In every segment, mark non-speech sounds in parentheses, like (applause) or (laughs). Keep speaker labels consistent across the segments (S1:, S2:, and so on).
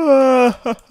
S1: Uh. (laughs) (laughs)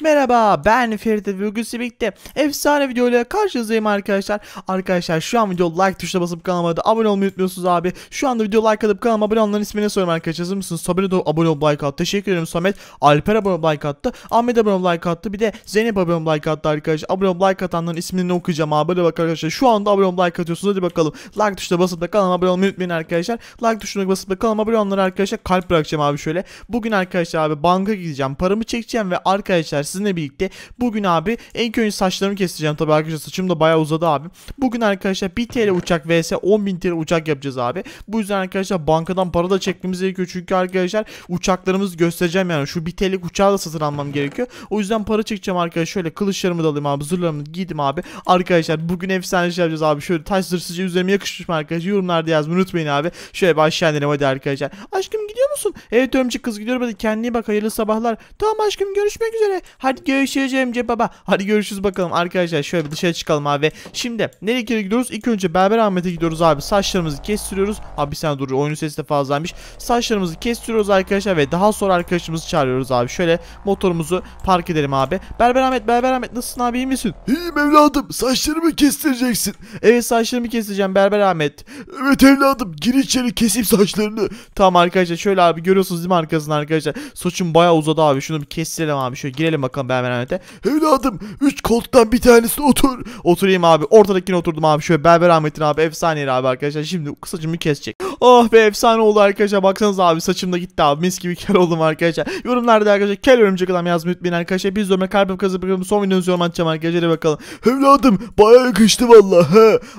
S1: Merhaba ben Feride Bugünsü birlikte efsane videoyla karşınızdayım arkadaşlar. Arkadaşlar şu an video like tuşuna basıp kanalıma abone olmayı unutmuyorsunuz abi. Şu anda video like atıp kanalıma abone olanların ismini soruyorum arkadaşlar. Hazır mısınız? Sabri de abone olup like attı. Teşekkür ederim Samet. Alper abone olup like attı. Ahmet abone olup like attı. Bir de Zeynep abone olup like attı arkadaşlar. Abone olup like atanların ismini okuyacağım abi. Böyle bak arkadaşlar. Şu anda abone olup like atıyorsunuz. Hadi bakalım. Like tuşuna basıp da kanalıma abone olmayı unutmayın arkadaşlar. Like tuşuna basıp da kanalıma abone olanlara arkadaşlar kalp bırakacağım abi şöyle. Bugün arkadaşlar abi banka gideceğim. Paramı çekeceğim keseceğim ve arkadaşlar sizinle birlikte bugün abi en önce saçlarımı keseceğim tabii arkadaşlar saçım da bayağı uzadı abi. Bugün arkadaşlar 1 TL uçak vs 10.000 TL uçak yapacağız abi. Bu yüzden arkadaşlar bankadan para da çekmemiz gerekiyor çünkü arkadaşlar uçaklarımızı göstereceğim yani şu 1 TL'lik uçağı da satın almam gerekiyor. O yüzden para çekeceğim arkadaşlar şöyle kılıçlarımı da alayım abi zırhlarımı giydim abi. Arkadaşlar bugün efsane şey yapacağız abi şöyle taş zırh sizce üzerime yakışmış mı arkadaşlar yorumlarda yazmayı unutmayın abi. Şöyle bir aşağı inelim hadi arkadaşlar. Aşkım gidiyor musun? Evet örümcek kız gidiyorum hadi kendine bak hayırlı sabahlar. Tamam aşkım aşkım görüşmek üzere. Hadi görüşürüz Emce baba. Hadi görüşürüz bakalım arkadaşlar. Şöyle bir dışarı çıkalım abi. Şimdi nereye gidiyoruz? İlk önce Berber Ahmet'e gidiyoruz abi. Saçlarımızı kestiriyoruz. Abi sen saniye dur. Oyunun sesi de fazlaymış. Saçlarımızı kestiriyoruz arkadaşlar ve daha sonra arkadaşımızı çağırıyoruz abi. Şöyle motorumuzu park edelim abi. Berber Ahmet, Berber Ahmet nasılsın abi iyi misin? İyiyim evladım. Saçlarımı kestireceksin. Evet saçlarımı keseceğim Berber Ahmet. Evet evladım. Gir içeri keseyim saçlarını. Tamam arkadaşlar şöyle abi görüyorsunuz değil mi arkasını arkadaşlar. Saçım bayağı uzadı abi. Şunu bir kes isteyelim abi. Şöyle girelim bakalım ben Ahmet'e. Evladım 3 koltuktan bir tanesine otur. Oturayım abi. Ortadakine oturdum abi. Şöyle Berber Ahmet'in abi efsane abi arkadaşlar. Şimdi saçımı kesecek. Oh be efsane oldu arkadaşlar. Baksanız abi saçım da gitti abi. Mis gibi kel oldum arkadaşlar. Yorumlarda arkadaşlar kel örümcek adam yazmayı unutmayın arkadaşlar. Biz zorla kalbim kazıp bakalım. Son videonuzu yorum atacağım arkadaşlar. Hadi bakalım. Evladım baya yakıştı valla.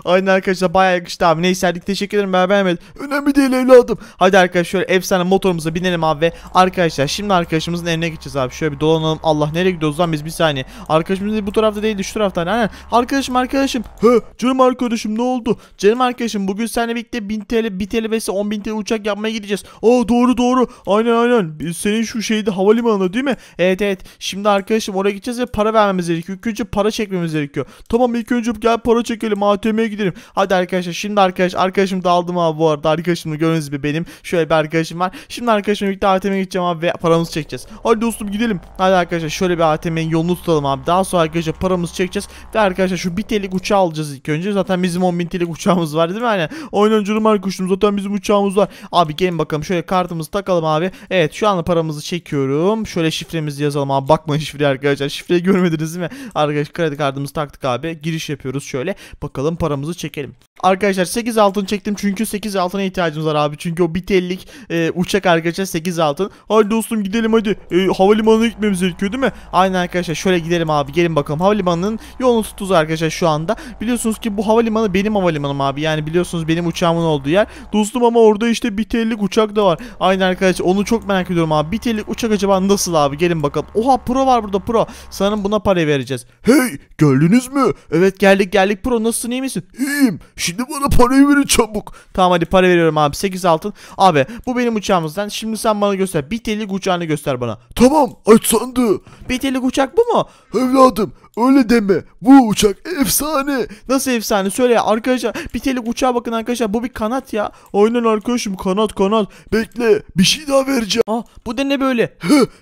S1: Aynen arkadaşlar baya yakıştı abi. Neyse hadi teşekkür ederim Berber Önemli değil evladım. Hadi arkadaşlar şöyle efsane motorumuza binelim abi ve arkadaşlar şimdi arkadaşımızın evine gideceğiz abi. Şöyle bir dolanalım. Allah nereye gidiyoruz lan biz bir saniye. Arkadaşımız bu tarafta değildi şu tarafta. Aynen. Arkadaşım arkadaşım. Hı canım arkadaşım ne oldu? Canım arkadaşım bugün seninle birlikte 1000 TL, 1 TL vs 10.000 TL uçak yapmaya gideceğiz. Aa doğru doğru. Aynen aynen. senin şu şeyde havalimanı değil mi? Evet evet. Şimdi arkadaşım oraya gideceğiz ve para vermemiz gerekiyor. İlk önce para çekmemiz gerekiyor. Tamam ilk önce gel para çekelim ATM'ye gidelim. Hadi arkadaşlar şimdi arkadaş arkadaşım dağıldım abi bu arada. Arkadaşımı gördüğünüz gibi benim. Şöyle bir arkadaşım var. Şimdi arkadaşımla birlikte ATM'ye gideceğim abi ve paramızı çekeceğiz. Hadi dostum gidelim gidelim. Hadi arkadaşlar şöyle bir ATM'nin yolunu tutalım abi. Daha sonra arkadaşlar paramızı çekeceğiz. Ve arkadaşlar şu bir TL'lik uçağı alacağız ilk önce. Zaten bizim 10 bin TL'lik uçağımız var değil mi? Aynen. Oynancılım arkadaşım zaten bizim uçağımız var. Abi gelin bakalım şöyle kartımızı takalım abi. Evet şu anda paramızı çekiyorum. Şöyle şifremizi yazalım abi. Bakmayın şifreye arkadaşlar. Şifreyi görmediniz değil mi? Arkadaşlar kredi kartımızı taktık abi. Giriş yapıyoruz şöyle. Bakalım paramızı çekelim. Arkadaşlar 8 altın çektim çünkü 8 altına ihtiyacımız var abi. Çünkü o bir TL'lik e, uçak arkadaşlar 8 altın. Hadi dostum gidelim hadi. E, havalimanı havalimanına gitmemiz gerekiyor değil mi? Aynen arkadaşlar şöyle gidelim abi gelin bakalım. Havalimanının yolunu tutuz arkadaşlar şu anda. Biliyorsunuz ki bu havalimanı benim havalimanım abi. Yani biliyorsunuz benim uçağımın olduğu yer. Dostum ama orada işte bir tellik uçak da var. Aynen arkadaşlar onu çok merak ediyorum abi. Bir tellik uçak acaba nasıl abi gelin bakalım. Oha pro var burada pro. Sanırım buna para vereceğiz. Hey geldiniz mi? Evet geldik geldik pro nasılsın iyi misin? İyiyim. Şimdi bana parayı verin çabuk. Tamam hadi para veriyorum abi 8 altın. Abi bu benim uçağımızdan. Şimdi sen bana göster. Bir tellik uçağını göster bana. Tamam Aç sandığı. Betelik uçak bu mu? Evladım Öyle deme. Bu uçak efsane. Nasıl efsane? Söyle ya arkadaşlar. Bir telik uçağa bakın arkadaşlar. Bu bir kanat ya. Oynan arkadaşım kanat kanat. Bekle bir şey daha vereceğim. Ah bu da ne böyle?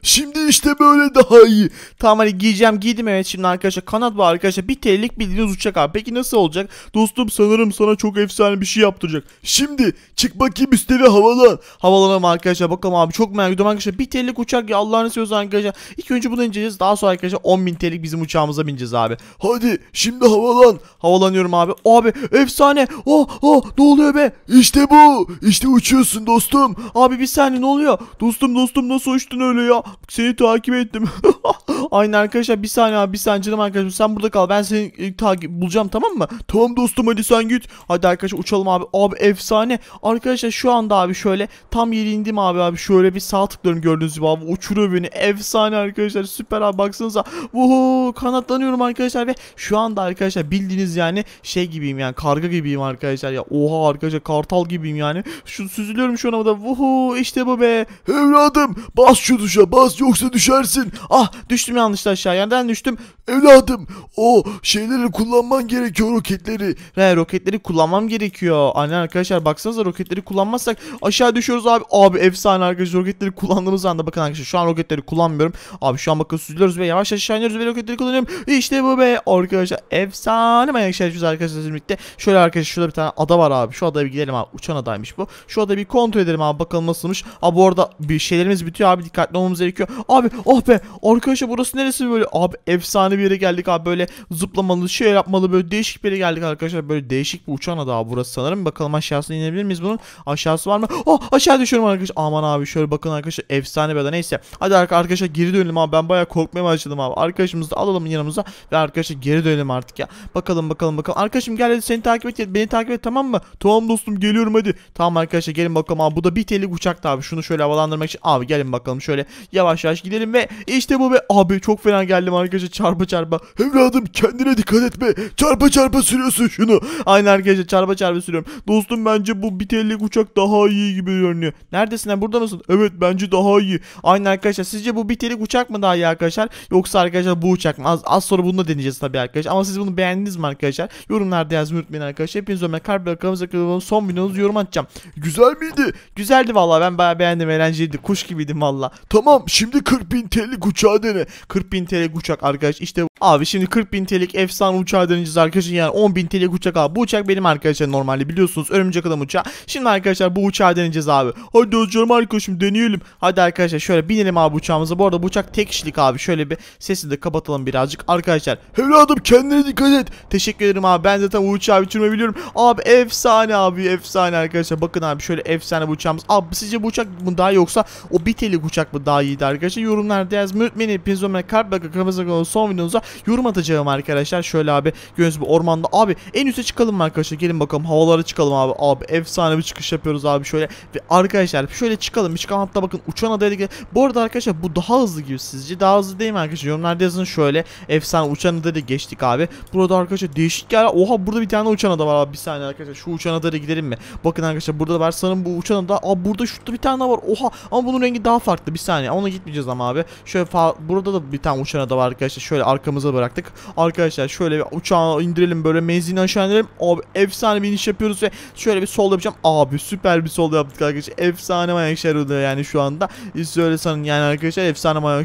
S1: şimdi işte böyle daha iyi. Tamam hadi giyeceğim giydim evet şimdi arkadaşlar. Kanat var arkadaşlar. Bir telik bildiğiniz uçak abi. Peki nasıl olacak? Dostum sanırım sana çok efsane bir şey yaptıracak. Şimdi çık bakayım üstüne havalan. Havalanalım arkadaşlar bakalım abi. Çok merak ediyorum arkadaşlar. Bir telik uçak ya Allah'ını seviyorsan arkadaşlar. İlk önce bunu inceleyeceğiz. Daha sonra arkadaşlar 10.000 telik bizim uçağımıza uçağımıza bineceğiz abi. Hadi şimdi havalan. Havalanıyorum abi. Abi efsane. Oh oh ne oluyor be? İşte bu. İşte uçuyorsun dostum. Abi bir saniye ne oluyor? Dostum dostum nasıl uçtun öyle ya? Seni takip ettim. (laughs) Aynen arkadaşlar bir saniye abi bir saniye canım arkadaşım sen burada kal ben seni e, takip bulacağım tamam mı? Tamam dostum hadi sen git. Hadi arkadaşlar uçalım abi. Abi efsane. Arkadaşlar şu anda abi şöyle tam yeri indim abi abi şöyle bir sağ tıklıyorum gördüğünüz gibi abi uçuruyor beni. Efsane arkadaşlar süper abi baksanıza. Vuhuu kanatlar katlanıyorum arkadaşlar ve şu anda arkadaşlar bildiğiniz yani şey gibiyim yani karga gibiyim arkadaşlar ya oha arkadaşlar kartal gibiyim yani şu süzülüyorum şu anda vuhu işte bu be evladım bas şu tuşa bas yoksa düşersin ah düştüm yanlışla aşağı yerden düştüm evladım o şeyleri kullanman gerekiyor roketleri he roketleri kullanmam gerekiyor anne arkadaşlar baksanıza roketleri kullanmazsak aşağı düşüyoruz abi abi efsane arkadaşlar roketleri kullandığımız anda bakın arkadaşlar şu an roketleri kullanmıyorum abi şu an bakın süzülüyoruz ve yavaş yavaş aşağı iniyoruz ve roketleri kullanıyorum işte bu be arkadaşlar. Efsane manyak şerefsiz arkadaşlar birlikte. Şöyle arkadaşlar şurada bir tane ada var abi. Şu adaya bir gidelim abi. Uçan adaymış bu. Şu adayı bir kontrol edelim abi. Bakalım nasılmış. Abi bu arada bir şeylerimiz bitiyor abi. Dikkatli olmamız gerekiyor. Abi oh be. Arkadaşlar burası neresi böyle? Abi efsane bir yere geldik abi. Böyle zıplamalı şey yapmalı böyle değişik bir yere geldik arkadaşlar. Böyle değişik bir uçan ada abi burası sanırım. Bakalım aşağısına inebilir miyiz bunun? Aşağısı var mı? Oh aşağı düşüyorum arkadaşlar. Aman abi şöyle bakın arkadaşlar. Efsane bir ada neyse. Hadi arkadaşlar geri dönelim abi. Ben bayağı korkmaya başladım abi. Arkadaşımızı alalım yanımıza kanalımıza. Ve arkadaşlar geri dönelim artık ya. Bakalım bakalım bakalım. Arkadaşım gel hadi seni takip et. Beni takip et tamam mı? Tamam dostum geliyorum hadi. Tamam arkadaşlar gelin bakalım. Abi bu da bir telik uçaktı abi. Şunu şöyle havalandırmak için. Abi gelin bakalım şöyle yavaş yavaş gidelim ve işte bu be. Abi çok fena geldim arkadaşlar. Çarpa çarpa. Evladım kendine dikkat etme. Çarpa çarpa sürüyorsun şunu. Aynen arkadaşlar çarpa çarpa sürüyorum. Dostum bence bu bir telik uçak daha iyi gibi görünüyor. Neredesin lan burada mısın? Evet bence daha iyi. Aynen arkadaşlar sizce bu bir telik uçak mı daha iyi arkadaşlar? Yoksa arkadaşlar bu uçak mı? Az, az Az sonra bunu da deneyeceğiz tabii arkadaşlar. Ama siz bunu beğendiniz mi arkadaşlar? Yorumlarda yazmayı unutmayın arkadaşlar. Hepiniz ömer kalp rakamımıza kalalım. Son videomuzu yorum atacağım. Güzel miydi? Güzeldi vallahi ben bayağı beğendim. Eğlenceliydi. Kuş gibiydim valla. Tamam şimdi 40 bin TL'lik uçağı dene. 40 bin TL'lik uçak arkadaş. İşte abi şimdi 40 bin TL'lik efsane uçağı deneyeceğiz arkadaşlar. Yani 10 bin TL'lik uçak abi. Bu uçak benim arkadaşlar normalde biliyorsunuz. Örümcek adam uçağı. Şimdi arkadaşlar bu uçağı deneyeceğiz abi. Hadi Özcan'ım arkadaşım deneyelim. Hadi arkadaşlar şöyle binelim abi uçağımıza. Bu arada bu uçak tek kişilik abi. Şöyle bir sesi de kapatalım birazcık arkadaşlar. Evladım kendine dikkat et. Teşekkür ederim abi. Ben zaten bu uçağı bitirme biliyorum. Abi efsane abi efsane arkadaşlar. Bakın abi şöyle efsane bu uçağımız. Abi sizce bu uçak mı daha iyi yoksa o bitelik uçak mı daha iyiydi arkadaşlar? Yorumlarda yazmayı unutmayın. Hepiniz ömrüne kalp bakın. Kafasına kalan son videonuza yorum atacağım arkadaşlar. Şöyle abi göz bir ormanda. Abi en üste çıkalım arkadaşlar? Gelin bakalım havalara çıkalım abi. Abi efsane bir çıkış yapıyoruz abi şöyle. Ve arkadaşlar şöyle çıkalım. Çıkan hatta bakın uçan adaya Bu arada arkadaşlar bu daha hızlı gibi sizce. Daha hızlı değil mi arkadaşlar? Yorumlarda yazın şöyle. Efsane uçan da geçtik abi. Burada arkadaşlar değişik yer. Oha burada bir tane uçan ada var abi. Bir saniye arkadaşlar. Şu uçan adada gidelim mi? Bakın arkadaşlar burada var. Sanırım bu uçan ada. Aa burada şurada bir tane var. Oha ama bunun rengi daha farklı. Bir saniye. Ona gitmeyeceğiz ama abi. Şöyle burada da bir tane uçan ada var arkadaşlar. Şöyle arkamıza bıraktık. Arkadaşlar şöyle bir uçağı indirelim böyle menzilini aşağı indirelim. Abi efsane bir iniş yapıyoruz ve şöyle bir sol yapacağım. Abi süper bir sol yaptık arkadaşlar. Efsane manyak şehir oluyor yani şu anda. Söyle sanın yani arkadaşlar efsane manyak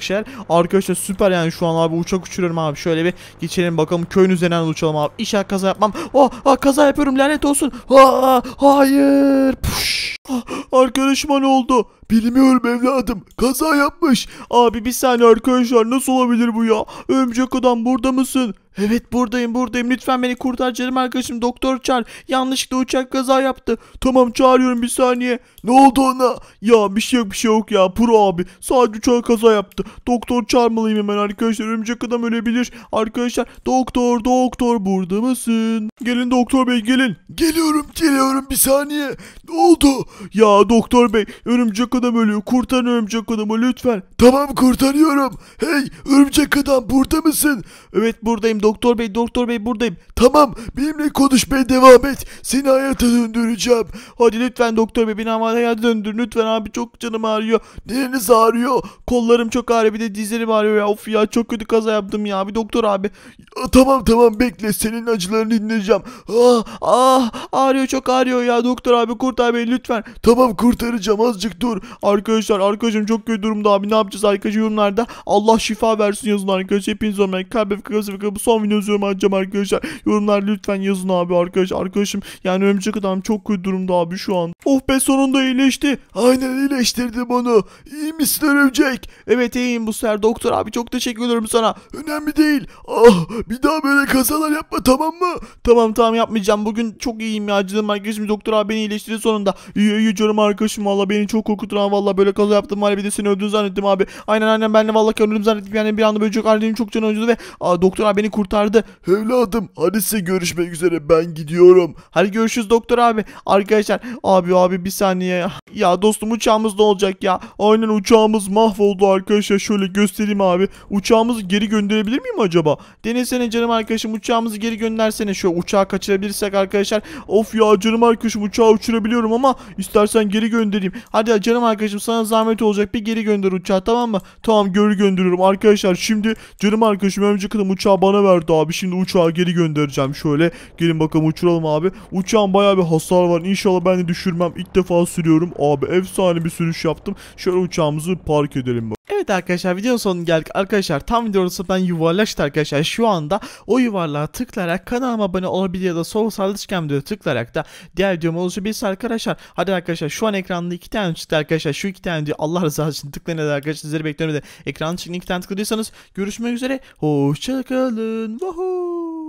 S1: Arkadaşlar süper yani şu an abi uçak uçuruyorum Hemen abi şöyle bir geçelim bakalım köyün üzerinden uçalım abi. İnşallah kaza yapmam. Oh, ah, kaza yapıyorum lanet olsun. Ha, ah, hayır. Puş. Ah, arkadaşıma ne oldu? Bilmiyorum evladım. Kaza yapmış. Abi bir saniye arkadaşlar nasıl olabilir bu ya? Örümcek adam burada mısın? Evet buradayım buradayım. Lütfen beni kurtar canım arkadaşım. Doktor çağır. Yanlışlıkla uçak kaza yaptı. Tamam çağırıyorum bir saniye. Ne oldu ona? Ya bir şey yok bir şey yok ya. Pro abi. Sadece uçak kaza yaptı. Doktor çağırmalıyım hemen arkadaşlar. Örümcek adam ölebilir. Arkadaşlar doktor doktor burada mısın? Gelin doktor bey gelin. Geliyorum geliyorum bir saniye. Ne oldu? Ya doktor bey örümcek adam ölüyor. Kurtarın örümcek adamı lütfen. Tamam kurtarıyorum. Hey örümcek adam burada mısın? Evet buradayım doktor bey doktor bey buradayım. Tamam benimle konuşmaya devam et. Seni hayata döndüreceğim. Hadi lütfen doktor bey beni hayata döndür. Lütfen abi çok canım ağrıyor. Nereniz ağrıyor? Kollarım çok ağrıyor bir de dizlerim ağrıyor ya. Of ya çok kötü kaza yaptım ya. Bir doktor abi. Ya, tamam tamam bekle senin acılarını dinleyeceğim. Ah ah ağrıyor çok ağrıyor ya doktor abi kurtar beni lütfen. Tamam kurtaracağım azıcık dur. Arkadaşlar arkadaşım çok kötü durumda abi ne yapacağız arkadaşlar yorumlarda Allah şifa versin yazın arkadaşlar. Hepiniz olmayan kalp ve kalp bu son videonuzu yorum atacağım arkadaşlar. Yorumlar lütfen yazın abi arkadaş arkadaşım. Yani örümcek adam çok kötü durumda abi şu an. of oh be sonunda iyileşti. Aynen iyileştirdim onu. İyi misin örümcek? Evet iyiyim bu sefer doktor abi çok teşekkür ederim sana. Önemli değil. Ah bir daha böyle kazalar yapma tamam mı? Tamam tamam yapmayacağım. Bugün çok iyiyim ya canım arkadaşım. Doktor abi beni iyileştirdi sonunda. İyi Ay canım arkadaşım valla beni çok korkuturan valla böyle kaza yaptım var bir de seni öldüğünü zannettim abi. Aynen aynen ben de valla öldüm zannettim yani bir anda böyle çok annem çok canı acıdı ve aa, doktor abi beni kurtardı. Evladım hadi size görüşmek üzere ben gidiyorum. Hadi görüşürüz doktor abi. Arkadaşlar abi abi bir saniye ya. Ya dostum uçağımız ne olacak ya? Aynen uçağımız mahvoldu arkadaşlar. Şöyle göstereyim abi. Uçağımızı geri gönderebilir miyim acaba? Denesene canım arkadaşım uçağımızı geri göndersene. Şöyle uçağı kaçırabilirsek arkadaşlar. Of ya canım arkadaşım uçağı uçurabiliyorum ama İstersen geri göndereyim. Hadi canım arkadaşım sana zahmet olacak bir geri gönder uçağı tamam mı? Tamam geri gönderiyorum arkadaşlar. Şimdi canım arkadaşım önce kadın uçağı bana verdi abi. Şimdi uçağı geri göndereceğim şöyle. Gelin bakalım uçuralım abi. Uçağın baya bir hasar var. İnşallah ben de düşürmem. İlk defa sürüyorum. Abi efsane bir sürüş yaptım. Şöyle uçağımızı park edelim bak. Evet arkadaşlar videonun sonuna geldik. Arkadaşlar tam videonun ben yuvarlaştı arkadaşlar. Şu anda o yuvarlığa tıklayarak kanalıma abone olabilir ya da sol sarılışken videoya tıklayarak da diğer videomu oluşabilirse arkadaşlar. Hadi arkadaşlar şu an ekranda iki tane çıktı arkadaşlar. Şu iki tane diyor Allah razı olsun tıklayın hadi arkadaşlar. Sizleri bekliyorum de ekranın çıkın iki tane tıkladıysanız görüşmek üzere. Hoşçakalın. Vahoo.